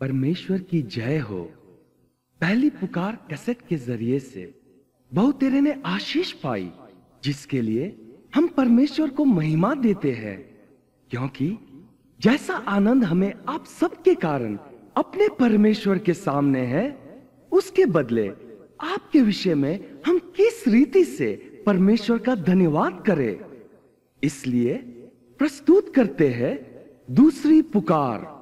परमेश्वर की जय हो पहली पुकार कैसेट के जरिए से बहु तेरे ने आशीष पाई जिसके लिए हम परमेश्वर को महिमा देते हैं क्योंकि जैसा आनंद हमें आप सबके कारण अपने परमेश्वर के सामने है उसके बदले आपके विषय में हम किस रीति से परमेश्वर का धन्यवाद करें इसलिए प्रस्तुत करते हैं दूसरी पुकार